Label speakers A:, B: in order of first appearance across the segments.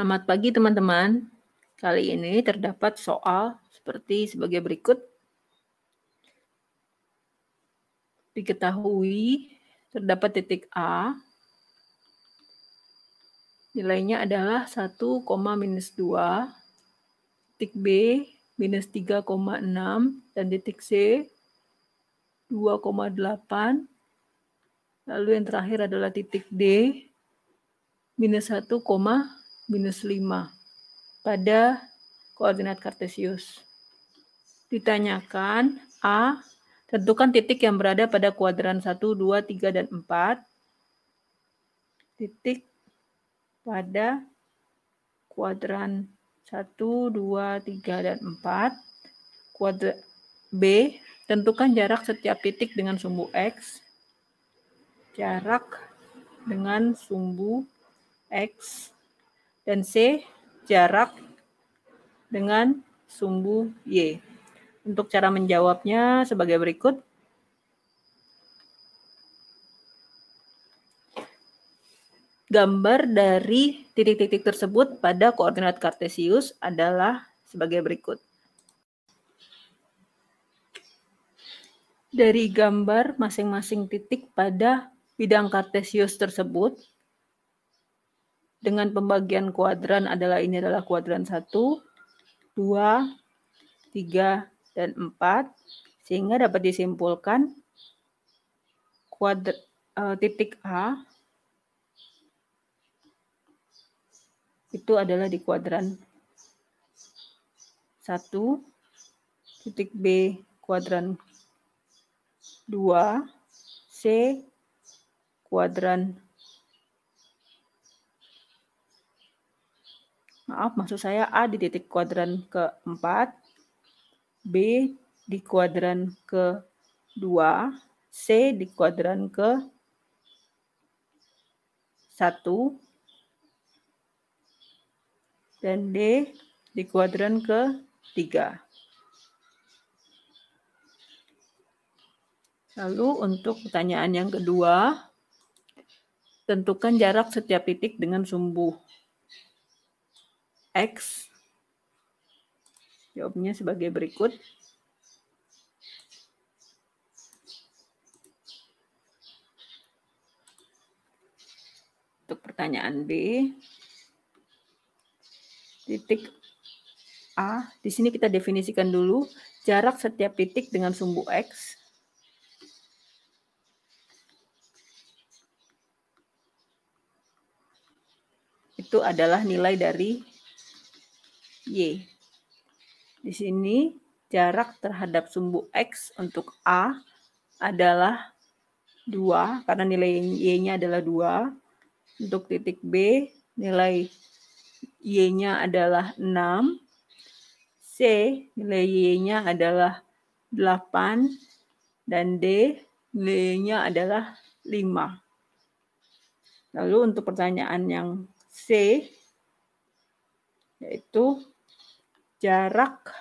A: Selamat pagi teman-teman. Kali ini terdapat soal seperti sebagai berikut. Diketahui terdapat titik A. Nilainya adalah 1, minus 2. Titik B minus 3,6. Dan titik C 2,8. Lalu yang terakhir adalah titik D minus 1, minus 5 pada koordinat kartesius. Ditanyakan A, tentukan titik yang berada pada kuadran 1, 2, 3, dan 4. Titik pada kuadran 1, 2, 3, dan 4. Kuadra B, tentukan jarak setiap titik dengan sumbu X. Jarak dengan sumbu X dan C, jarak dengan sumbu Y. Untuk cara menjawabnya sebagai berikut. Gambar dari titik-titik tersebut pada koordinat kartesius adalah sebagai berikut. Dari gambar masing-masing titik pada bidang kartesius tersebut, dengan pembagian kuadran adalah ini adalah kuadran 1, 2, 3, dan 4. Sehingga dapat disimpulkan kuadr, uh, titik A itu adalah di kuadran 1, titik B kuadran 2, C kuadran maaf maksud saya A di titik kuadran keempat, B di kuadran ke dua, C di kuadran ke satu, dan D di kuadran ke tiga. Lalu untuk pertanyaan yang kedua, tentukan jarak setiap titik dengan sumbu X? Jawabnya sebagai berikut. Untuk pertanyaan B, titik A, di sini kita definisikan dulu jarak setiap titik dengan sumbu X itu adalah nilai dari Y. Di sini jarak terhadap sumbu X untuk A adalah 2 karena nilai Y-nya adalah 2. Untuk titik B nilai Y-nya adalah 6. C nilai Y-nya adalah 8 dan D nilainya adalah 5. Lalu untuk pertanyaan yang C yaitu jarak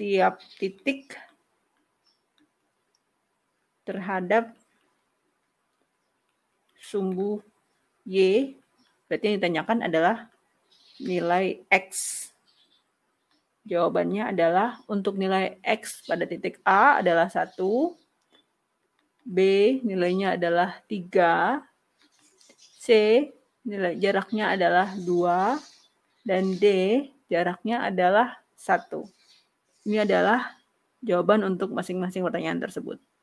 A: tiap titik terhadap sumbu Y, berarti yang ditanyakan adalah nilai X. Jawabannya adalah untuk nilai X pada titik A adalah 1, B nilainya adalah 3, C nilai jaraknya adalah 2 dan D jaraknya adalah 1. Ini adalah jawaban untuk masing-masing pertanyaan tersebut.